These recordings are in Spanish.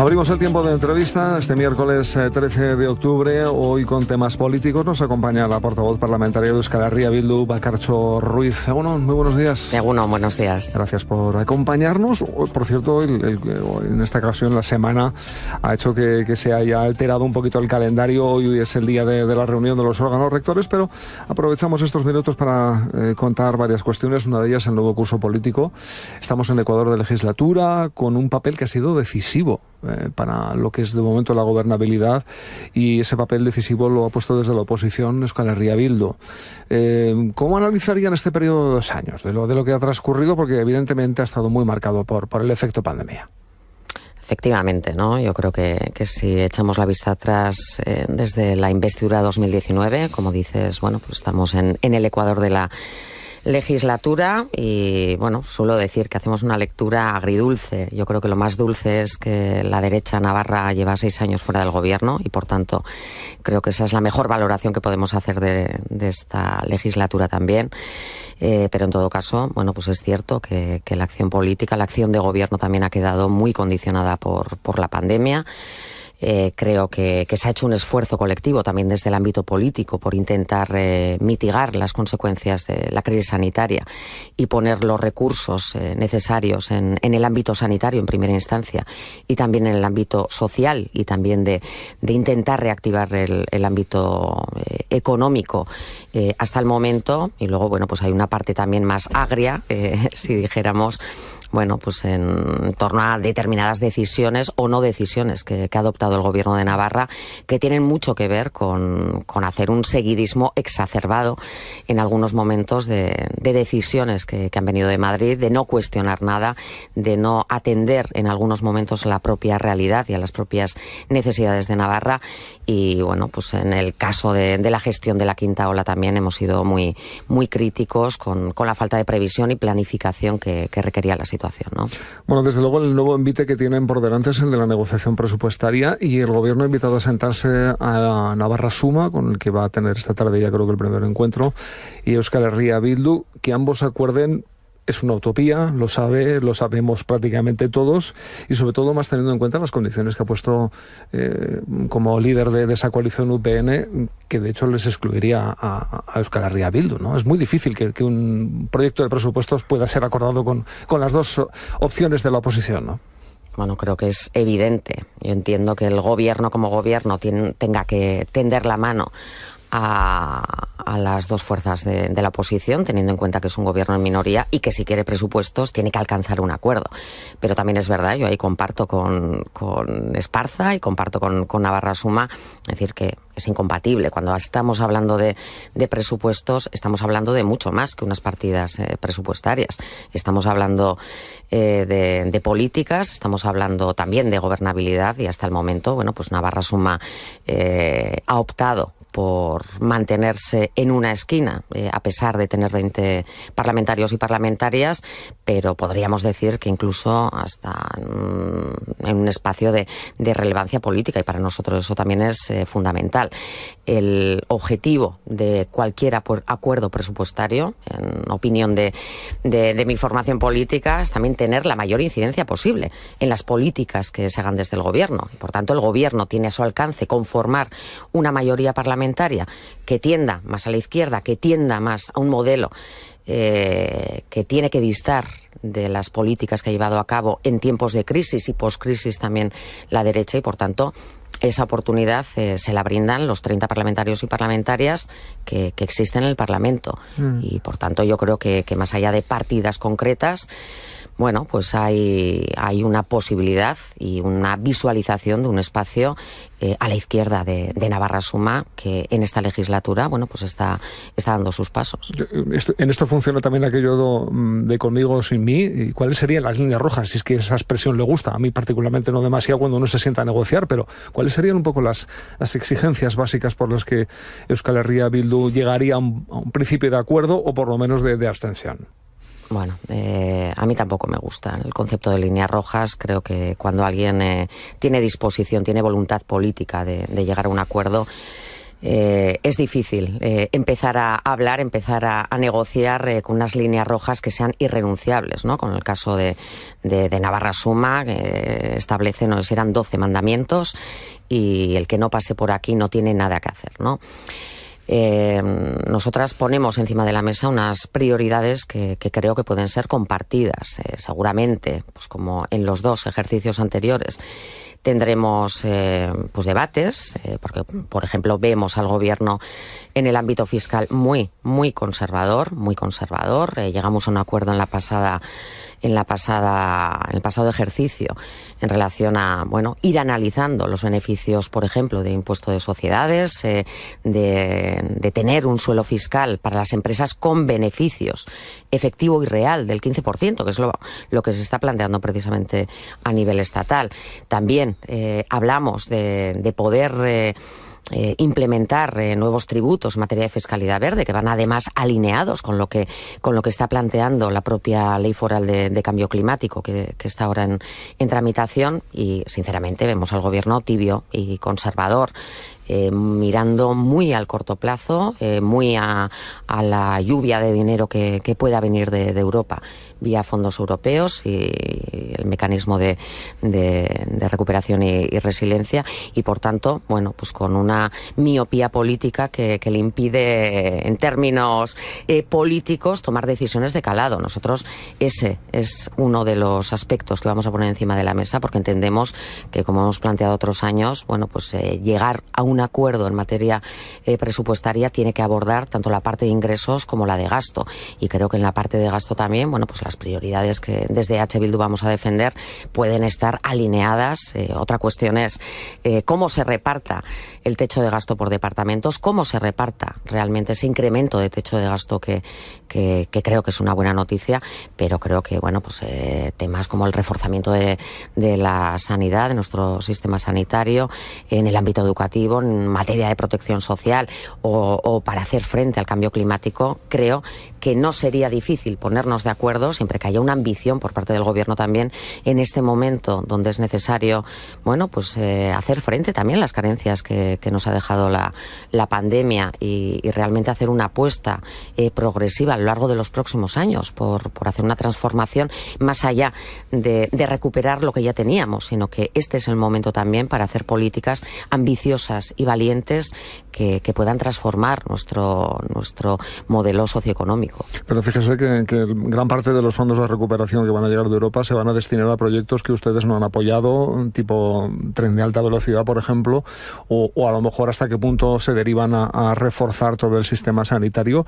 Abrimos el tiempo de entrevista este miércoles 13 eh, de octubre. Hoy con temas políticos nos acompaña la portavoz parlamentaria de Euskal Bildu, Bacarcho Ruiz. bueno muy buenos días. buenos días. Gracias por acompañarnos. Por cierto, en esta ocasión la semana ha hecho que, se haya alterado un poquito el calendario. Hoy es el día de, la reunión de los órganos rectores, pero aprovechamos estos minutos para eh, contar varias cuestiones. Una de ellas, el nuevo curso político. Estamos en Ecuador de legislatura con un papel que ha sido decisivo eh, para lo que es de momento la gobernabilidad y ese papel decisivo lo ha puesto desde la oposición Euskal Herria Bildu. Eh, ¿Cómo analizarían este periodo de dos años de lo, de lo que ha transcurrido? Porque evidentemente ha estado muy marcado por, por el efecto pandemia. Efectivamente, ¿no? Yo creo que, si echamos la vista atrás eh, desde la investidura 2019, como dices, bueno, pues estamos en, en el Ecuador de la legislatura y bueno, suelo decir que hacemos una lectura agridulce. Yo creo que lo más dulce es que la derecha navarra lleva seis años fuera del gobierno y por tanto creo que esa es la mejor valoración que podemos hacer de, esta legislatura también. Eh, pero en todo caso, bueno, pues es cierto que, la acción política, la acción de gobierno también ha quedado muy condicionada por la pandemia. Eh, creo que, se ha hecho un esfuerzo colectivo también desde el ámbito político por intentar eh, mitigar las consecuencias de la crisis sanitaria y poner los recursos eh, necesarios en, el ámbito sanitario en primera instancia y también en el ámbito social y también de, intentar reactivar el, el ámbito económico hasta el momento y luego bueno pues hay una parte también más agria si dijéramos bueno, pues en torno a determinadas decisiones o no decisiones que, ha adoptado el gobierno de Navarra, que tienen mucho que ver con, hacer un seguidismo exacerbado en algunos momentos de, decisiones que, han venido de Madrid, de no cuestionar nada, de no atender en algunos momentos a la propia realidad y a las propias necesidades de Navarra. Y bueno, pues en el caso de, la gestión de la quinta ola también hemos sido muy, muy críticos con, la falta de previsión y planificación que requería la situación. Bueno, desde luego el nuevo envite que tienen por delante es el de la negociación presupuestaria y el Gobierno ha invitado a sentarse a Navarra Suma, con el que va a tener esta tarde ya creo que el primer encuentro, y Euskal Herria Bildu, que ambos acuerden es una utopía, lo sabe, lo sabemos prácticamente todos y sobre todo más teniendo en cuenta las condiciones que ha puesto eh, como líder de, esa coalición UPN, que de hecho les excluiría a, a Euskal ¿no? Es muy difícil que, un proyecto de presupuestos pueda ser acordado con, las dos opciones de la oposición. ¿no? Bueno, creo que es evidente. Yo entiendo que el gobierno como gobierno tiene, tenga que tender la mano a, las dos fuerzas de, la oposición, teniendo en cuenta que es un gobierno en minoría y que si quiere presupuestos tiene que alcanzar un acuerdo. Pero también es verdad, yo ahí comparto con, Esparza y comparto con, Navarra Suma, es decir, que es incompatible. Cuando estamos hablando de, presupuestos, estamos hablando de mucho más que unas partidas eh, presupuestarias. Estamos hablando eh, de, políticas, estamos hablando también de gobernabilidad y hasta el momento, bueno, pues Navarra Suma eh, ha optado por mantenerse en una esquina, eh, a pesar de tener 20 parlamentarios y parlamentarias, pero podríamos decir que incluso hasta mm, en un espacio de, relevancia política, y para nosotros eso también es eh, fundamental. El objetivo de cualquier acuerdo presupuestario, en opinión de, de, de mi formación política, es también tener la mayor incidencia posible en las políticas que se hagan desde el Gobierno. Por tanto, el Gobierno tiene a su alcance conformar una mayoría parlamentaria que tienda más a la izquierda, que tienda más a un modelo eh, que tiene que distar de las políticas que ha llevado a cabo en tiempos de crisis y poscrisis también la derecha y, por tanto, esa oportunidad eh, se la brindan los 30 parlamentarios y parlamentarias que, existen en el Parlamento. Mm. Y, por tanto, yo creo que más allá de partidas concretas, bueno, pues hay, una posibilidad y una visualización de un espacio eh, a la izquierda de, Navarra Suma, que en esta legislatura, bueno, pues está, dando sus pasos. En esto funciona también aquello mm, de conmigo sin mí. ¿Y ¿Cuáles serían las líneas rojas? Si es que esa expresión le gusta. A mí particularmente no demasiado cuando uno se sienta a negociar, pero ¿cuáles serían un poco las, exigencias básicas por las que Euskal Herria Bildu llegaría a un, principio de acuerdo o por lo menos de abstención? Bueno, eh, a mí tampoco me gusta el concepto de líneas rojas. Creo que cuando alguien eh, tiene disposición, tiene voluntad política de, llegar a un acuerdo, eh, es difícil empezar a hablar, empezar a, negociar con unas líneas rojas que sean irrenunciables, ¿no? Con el caso de, de, Navarra Suma, que establece, no, eran 12 mandamientos y el que no pase por aquí no tiene nada que hacer, ¿no? Eh, nosotras ponemos encima de la mesa unas prioridades que, creo que pueden ser compartidas, eh, seguramente, pues como en los dos ejercicios anteriores. Tendremos eh, pues debates, eh, porque, por ejemplo, vemos al gobierno en el ámbito fiscal muy, muy conservador, muy conservador. Eh, llegamos a un acuerdo en la pasada en la pasada en el pasado ejercicio en relación a bueno ir analizando los beneficios por ejemplo de impuesto de sociedades de, tener un suelo fiscal para las empresas con beneficios efectivo y real del 15% que es lo, lo que se está planteando precisamente a nivel estatal también eh, hablamos de, poder. Eh, eh, implementar nuevos tributos en materia de fiscalidad verde, que van además alineados con lo que, con lo que está planteando la propia ley foral de, cambio climático, que, está ahora en, tramitación. Y, sinceramente, vemos al gobierno tibio y conservador eh, mirando muy al corto plazo, eh, muy a, la lluvia de dinero que, pueda venir de, Europa vía fondos europeos y, el mecanismo de, recuperación y, resiliencia y por tanto, bueno, pues con una miopía política que, le impide en términos eh, políticos tomar decisiones de calado. Nosotros ese es uno de los aspectos que vamos a poner encima de la mesa porque entendemos que como hemos planteado otros años, bueno, pues llegar a una acuerdo en materia eh, presupuestaria tiene que abordar tanto la parte de ingresos como la de gasto. Y creo que en la parte de gasto también, bueno, pues las prioridades que desde H. Bildu vamos a defender pueden estar alineadas. Eh, otra cuestión es eh, cómo se reparta el techo de gasto por departamentos, cómo se reparta realmente ese incremento de techo de gasto que, creo que es una buena noticia, pero creo que, bueno, pues temas como el reforzamiento de la sanidad, de nuestro sistema sanitario, en el ámbito educativo, en materia de protección social o, para hacer frente al cambio climático, creo que no sería difícil ponernos de acuerdo, siempre que haya una ambición por parte del Gobierno también, en este momento donde es necesario, bueno, pues eh, hacer frente también a las carencias que, nos ha dejado la, pandemia y, realmente hacer una apuesta eh, progresiva a lo largo de los próximos años por, hacer una transformación más allá de recuperar lo que ya teníamos, sino que este es el momento también para hacer políticas ambiciosas y valientes que, puedan transformar nuestro, nuestro modelo socioeconómico. Pero fíjese que, gran parte de los fondos de recuperación que van a llegar de Europa se van a destinar a proyectos que ustedes no han apoyado, tipo tren de alta velocidad, por ejemplo, o, a lo mejor hasta qué punto se derivan a, reforzar todo el sistema sanitario.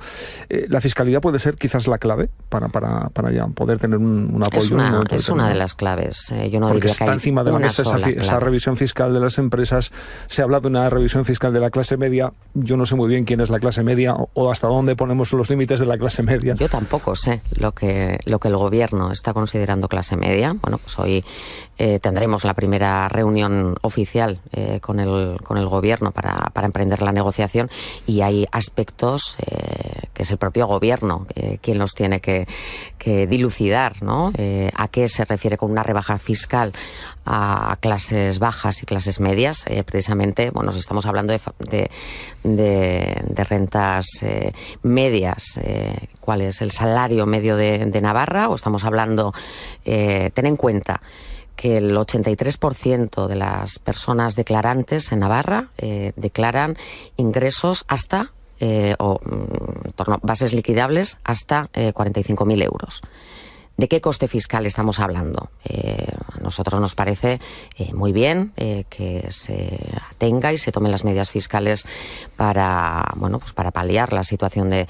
Eh, la fiscalidad puede ser quizás la clave para, para, para ya poder tener un, apoyo. Es una, es una de las claves. Eh, yo no diría está que encima de la mesa esa, revisión fiscal de las empresas. Se habla de una revisión fiscal de la clase media yo no sé muy bien quién es la clase media o hasta dónde ponemos los límites de la clase media. Yo tampoco sé lo que, lo que el gobierno está considerando clase media. Bueno, pues hoy eh, tendremos la primera reunión oficial eh, con, el, con el gobierno para, emprender la negociación y hay aspectos eh, que es el propio gobierno quien los tiene que, dilucidar, ¿no? ¿A qué se refiere con una rebaja fiscal? a clases bajas y clases medias, precisamente, bueno, si estamos hablando de de, rentas eh, medias, eh, cuál es el salario medio de, Navarra, o estamos hablando, eh, ten en cuenta que el 83% de las personas declarantes en Navarra declaran ingresos hasta, o mm, torno, bases liquidables hasta 45.000 euros. ¿De qué coste fiscal estamos hablando? a nosotros nos parece muy bien que se y se tomen las medidas fiscales para, bueno, pues para paliar la situación de,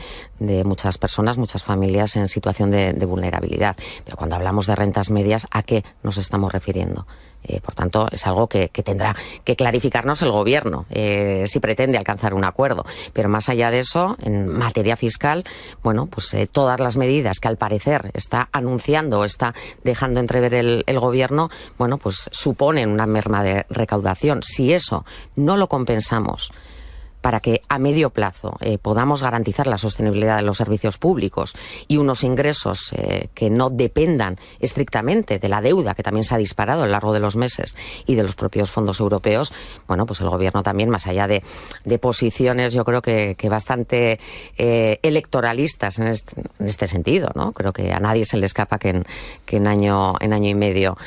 muchas personas, muchas familias en situación de, vulnerabilidad. Pero cuando hablamos de rentas medias, ¿a qué nos estamos refiriendo? Eh, por tanto, es algo que, tendrá que clarificarnos el Gobierno eh, si pretende alcanzar un acuerdo. Pero más allá de eso, en materia fiscal, bueno, pues eh, todas las medidas que al parecer está anunciando o está dejando entrever el, el, Gobierno, bueno, pues suponen una merma de recaudación. Si eso no lo compensamos para que a medio plazo eh, podamos garantizar la sostenibilidad de los servicios públicos y unos ingresos eh, que no dependan estrictamente de la deuda que también se ha disparado a lo largo de los meses y de los propios fondos europeos, bueno, pues el Gobierno también, más allá de, posiciones, yo creo que, bastante eh, electoralistas en este, sentido, ¿no? Creo que a nadie se le escapa que en, que en, año, en año y medio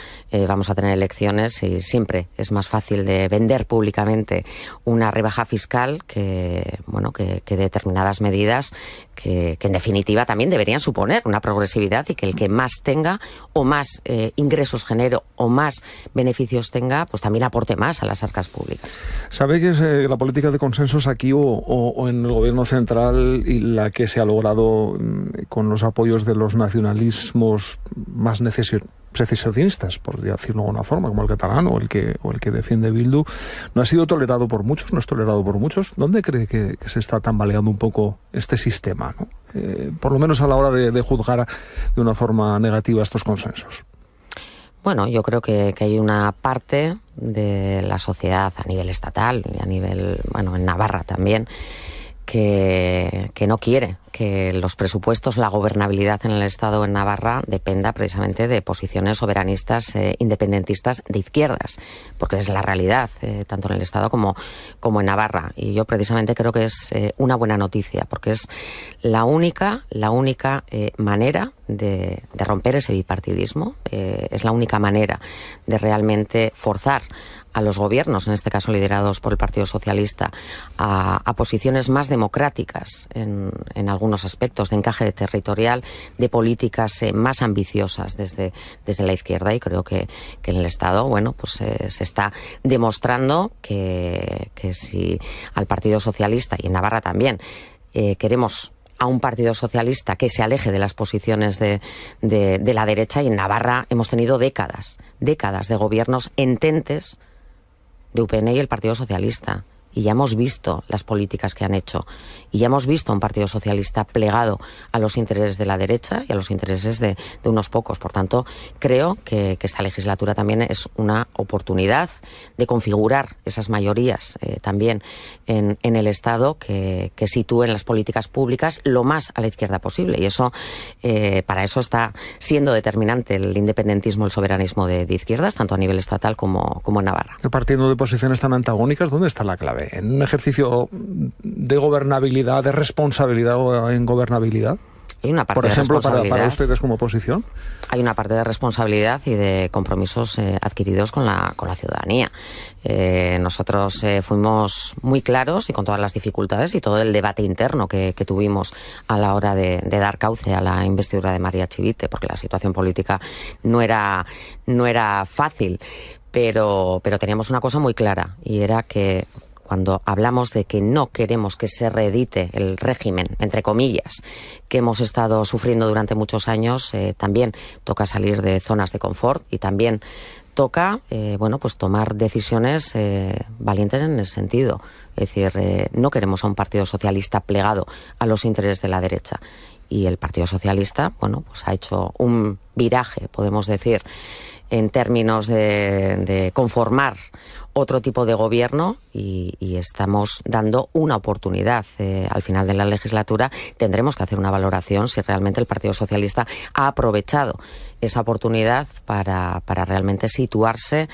vamos a tener elecciones y siempre es más fácil de vender públicamente una rebaja fiscal que, bueno, que, determinadas medidas que, en definitiva también deberían suponer una progresividad y que el que más tenga o más eh, ingresos genere o más beneficios tenga, pues también aporte más a las arcas públicas. ¿Sabe que es, eh, la política de consensos aquí o, en el gobierno central y la que se ha logrado mm, con los apoyos de los nacionalismos más necesarios? secesionistas, por decirlo de alguna forma, como el catalán o el que, o el que defiende Bildu, no ha sido tolerado por muchos, no es tolerado por muchos. ¿Dónde cree que, se está tambaleando un poco este sistema? Eh, por lo menos a la hora de, juzgar de una forma negativa estos consensos. Bueno, yo creo que, que, hay una parte de la sociedad a nivel estatal y a nivel, bueno, en Navarra también, que, no quiere que los presupuestos, la gobernabilidad en el Estado en Navarra dependa precisamente de posiciones soberanistas, eh, independentistas de izquierdas, porque es la realidad, eh, tanto en el Estado como, como en Navarra. Y yo precisamente creo que es eh, una buena noticia, porque es la única, la única manera de, de, romper ese bipartidismo, es la única manera de realmente forzar a los gobiernos, en este caso liderados por el Partido Socialista, a, posiciones más democráticas en, algunos aspectos, de encaje territorial, de políticas eh, más ambiciosas desde, desde la izquierda. Y creo que, que en el Estado, bueno, pues eh, se está demostrando que, si al Partido Socialista y en Navarra también eh, queremos a un partido socialista que se aleje de las posiciones de, de, de, la derecha y en Navarra hemos tenido décadas, décadas de gobiernos ententes de UPN y el Partido Socialista y ya hemos visto las políticas que han hecho y ya hemos visto un Partido Socialista plegado a los intereses de la derecha y a los intereses de, unos pocos. Por tanto, creo que, esta legislatura también es una oportunidad de configurar esas mayorías eh, también en, el Estado que, sitúen las políticas públicas lo más a la izquierda posible. Y eso, eh, para eso está siendo determinante el independentismo, el soberanismo de, izquierdas, tanto a nivel estatal como, como en Navarra. Partiendo de posiciones tan antagónicas, ¿dónde está la clave? en un ejercicio de gobernabilidad, de responsabilidad en gobernabilidad? Hay una parte Por ejemplo, de responsabilidad, para, para, ustedes como oposición. Hay una parte de responsabilidad y de compromisos eh, adquiridos con la, con la ciudadanía. Eh, nosotros eh, fuimos muy claros y con todas las dificultades y todo el debate interno que, tuvimos a la hora de, dar cauce a la investidura de María Chivite, porque la situación política no era, no era fácil. Pero, pero teníamos una cosa muy clara y era que cuando hablamos de que no queremos que se reedite el régimen, entre comillas, que hemos estado sufriendo durante muchos años, eh, también toca salir de zonas de confort y también toca eh, bueno pues tomar decisiones eh, valientes en ese sentido es decir no queremos a un partido socialista plegado a los intereses de la derecha y el partido socialista bueno pues ha hecho un viraje podemos decir en términos de conformar otro tipo de gobierno y, estamos dando una oportunidad. Eh, al final de la legislatura tendremos que hacer una valoración si realmente el Partido Socialista ha aprovechado esa oportunidad para, realmente situarse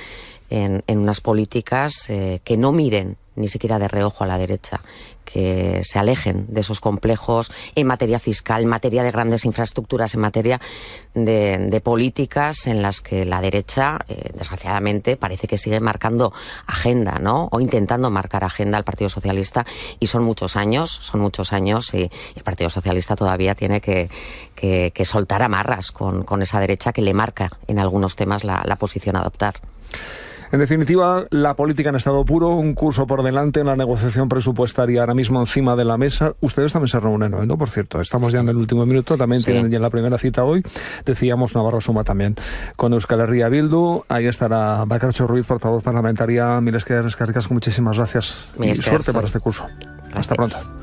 en, unas políticas eh, que no miren ni siquiera de reojo a la derecha, que se alejen de esos complejos en materia fiscal, en materia de grandes infraestructuras, en materia de, políticas en las que la derecha, eh, desgraciadamente, parece que sigue marcando agenda, ¿no? O intentando marcar agenda al Partido Socialista y son muchos años, son muchos años y, el Partido Socialista todavía tiene que, que, soltar amarras con, con, esa derecha que le marca en algunos temas la, la posición a adoptar. En definitiva, la política en estado puro, un curso por delante en la negociación presupuestaria ahora mismo encima de la mesa. Ustedes también se reúnen hoy, ¿no? Por cierto, estamos ya en el último minuto, también tienen ya la primera cita hoy. Decíamos Navarro Suma también con Euskal Herria Bildu. Ahí estará Bacarcho Ruiz, portavoz parlamentaria. Miles que Muchísimas gracias. y suerte para este curso. Hasta pronto.